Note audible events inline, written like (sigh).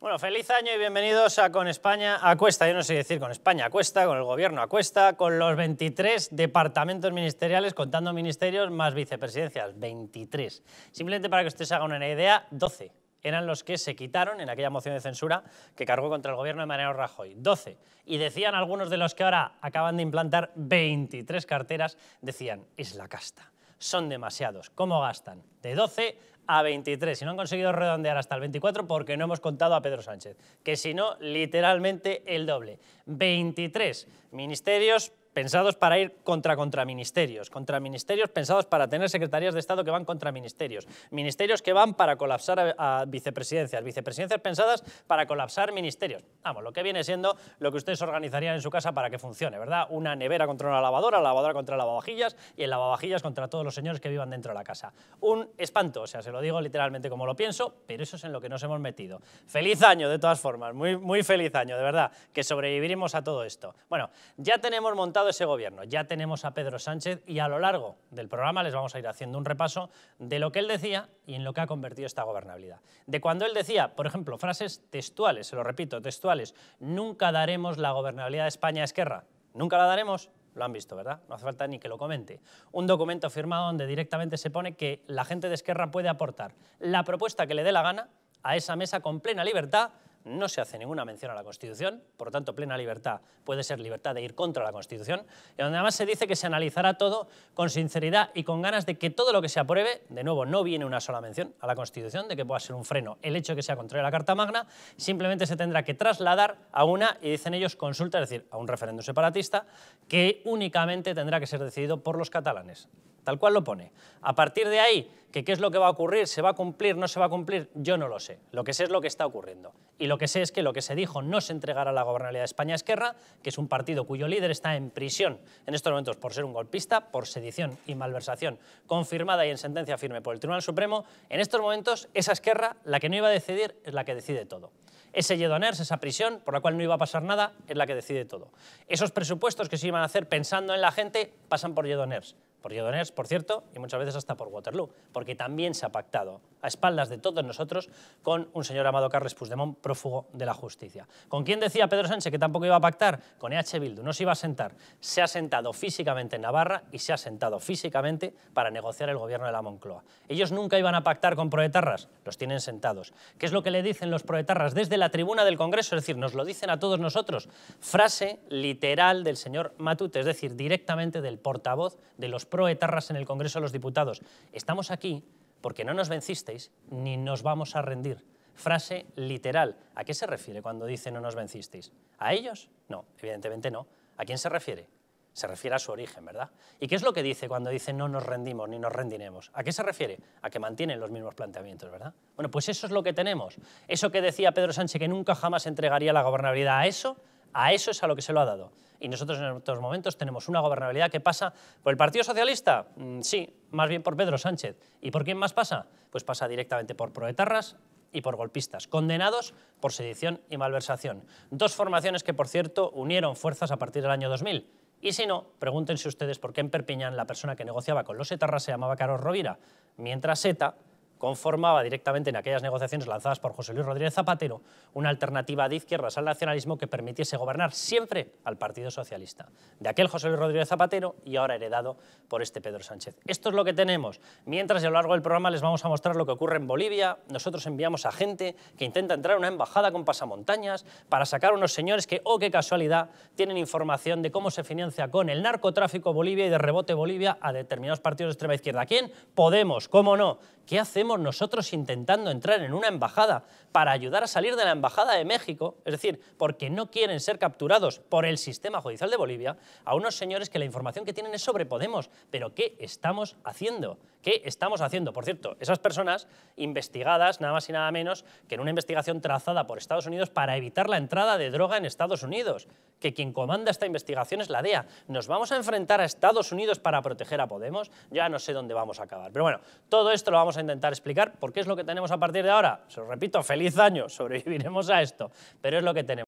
Bueno, feliz año y bienvenidos a Con España a Cuesta. Yo no sé decir Con España a Cuesta, con el Gobierno a Cuesta, con los 23 departamentos ministeriales, contando ministerios más vicepresidencias, 23. Simplemente para que ustedes hagan una idea, 12 eran los que se quitaron en aquella moción de censura que cargó contra el gobierno de Mariano Rajoy. 12. Y decían algunos de los que ahora acaban de implantar 23 carteras, decían, es la casta, son demasiados, ¿cómo gastan? De 12 a 23. Si no han conseguido redondear hasta el 24 porque no hemos contado a Pedro Sánchez, que si no, literalmente el doble. 23 ministerios pensados para ir contra contra ministerios contra ministerios pensados para tener secretarías de Estado que van contra ministerios, ministerios que van para colapsar a, vicepresidencias, vicepresidencias pensadas para colapsar ministerios. Vamos, lo que viene siendo lo que ustedes organizarían en su casa para que funcione, ¿verdad? Una nevera contra una lavadora, la lavadora contra lavavajillas y el lavavajillas contra todos los señores que vivan dentro de la casa. Un espanto, o sea, se lo digo literalmente como lo pienso, pero eso es en lo que nos hemos metido. Feliz año, de todas formas, muy, muy feliz año, de verdad, que sobreviviremos a todo esto. Bueno, ya tenemos montado ese gobierno, ya tenemos a Pedro Sánchez y a lo largo del programa les vamos a ir haciendo un repaso de lo que él decía y en lo que ha convertido esta gobernabilidad. De cuando él decía, por ejemplo, frases textuales, se lo repito, textuales, nunca daremos la gobernabilidad de España a Esquerra, nunca la daremos, lo han visto, ¿verdad? No hace falta ni que lo comente. Un documento firmado donde directamente se pone que la gente de Esquerra puede aportar la propuesta que le dé la gana a esa mesa con plena libertad no se hace ninguna mención a la Constitución, por lo tanto plena libertad puede ser libertad de ir contra la Constitución, y donde además se dice que se analizará todo con sinceridad y con ganas de que todo lo que se apruebe, de nuevo no viene una sola mención a la Constitución, de que pueda ser un freno el hecho de que sea contra la Carta Magna, simplemente se tendrá que trasladar a una, y dicen ellos, consulta, es decir, a un referéndum separatista, que únicamente tendrá que ser decidido por los catalanes tal cual lo pone. A partir de ahí, que qué es lo que va a ocurrir, se va a cumplir, no se va a cumplir, yo no lo sé. Lo que sé es lo que está ocurriendo. Y lo que sé es que lo que se dijo no se entregará a la gobernabilidad de España Esquerra, que es un partido cuyo líder está en prisión en estos momentos por ser un golpista, por sedición y malversación, confirmada y en sentencia firme por el Tribunal Supremo. En estos momentos, esa Esquerra, la que no iba a decidir, es la que decide todo. Ese Yedoners, esa prisión por la cual no iba a pasar nada, es la que decide todo. Esos presupuestos que se iban a hacer pensando en la gente pasan por Yedoners por Yodoners, por cierto, y muchas veces hasta por Waterloo, porque también se ha pactado a espaldas de todos nosotros con un señor amado Carles Puigdemont, prófugo de la justicia. ¿Con quién decía Pedro Sánchez que tampoco iba a pactar? Con EH Bildu, no se iba a sentar. Se ha sentado físicamente en Navarra y se ha sentado físicamente para negociar el gobierno de la Moncloa. Ellos nunca iban a pactar con proetarras, los tienen sentados. ¿Qué es lo que le dicen los proetarras desde la tribuna del Congreso? Es decir, nos lo dicen a todos nosotros. Frase literal del señor Matute, es decir, directamente del portavoz de los proetarras en el Congreso de los Diputados. Estamos aquí porque no nos vencisteis ni nos vamos a rendir. Frase literal. ¿A qué se refiere cuando dice no nos vencisteis? ¿A ellos? No, evidentemente no. ¿A quién se refiere? Se refiere a su origen, ¿verdad? ¿Y qué es lo que dice cuando dice no nos rendimos ni nos rendiremos? ¿A qué se refiere? A que mantienen los mismos planteamientos, ¿verdad? Bueno, pues eso es lo que tenemos. Eso que decía Pedro Sánchez que nunca jamás entregaría la gobernabilidad a eso, a eso es a lo que se lo ha dado y nosotros en estos momentos tenemos una gobernabilidad que pasa por el Partido Socialista, mm, sí, más bien por Pedro Sánchez. ¿Y por quién más pasa? Pues pasa directamente por proetarras y por golpistas, condenados por sedición y malversación. Dos formaciones que, por cierto, unieron fuerzas a partir del año 2000. Y si no, pregúntense ustedes por qué en Perpiñán la persona que negociaba con los etarras se llamaba Carlos Rovira, mientras ETA conformaba directamente en aquellas negociaciones lanzadas por José Luis Rodríguez Zapatero una alternativa de izquierdas al nacionalismo que permitiese gobernar siempre al Partido Socialista. De aquel José Luis Rodríguez Zapatero y ahora heredado por este Pedro Sánchez. Esto es lo que tenemos. Mientras a lo largo del programa les vamos a mostrar lo que ocurre en Bolivia, nosotros enviamos a gente que intenta entrar a una embajada con pasamontañas para sacar a unos señores que, oh qué casualidad, tienen información de cómo se financia con el narcotráfico Bolivia y de rebote Bolivia a determinados partidos de extrema izquierda. ¿Quién? Podemos, cómo no. ¿Qué hacemos? nosotros intentando entrar en una embajada para ayudar a salir de la embajada de México, es decir, porque no quieren ser capturados por el sistema judicial de Bolivia, a unos señores que la información que tienen es sobre Podemos. Pero ¿qué estamos haciendo? ¿Qué estamos haciendo? Por cierto, esas personas investigadas, nada más y nada menos, que en una investigación trazada por Estados Unidos para evitar la entrada de droga en Estados Unidos, que quien comanda esta investigación es la DEA. ¿Nos vamos a enfrentar a Estados Unidos para proteger a Podemos? Ya no sé dónde vamos a acabar. Pero bueno, todo esto lo vamos a intentar explicar por qué es lo que tenemos a partir de ahora. Se lo repito, feliz año, (laughs) sobreviviremos a esto, pero es lo que tenemos.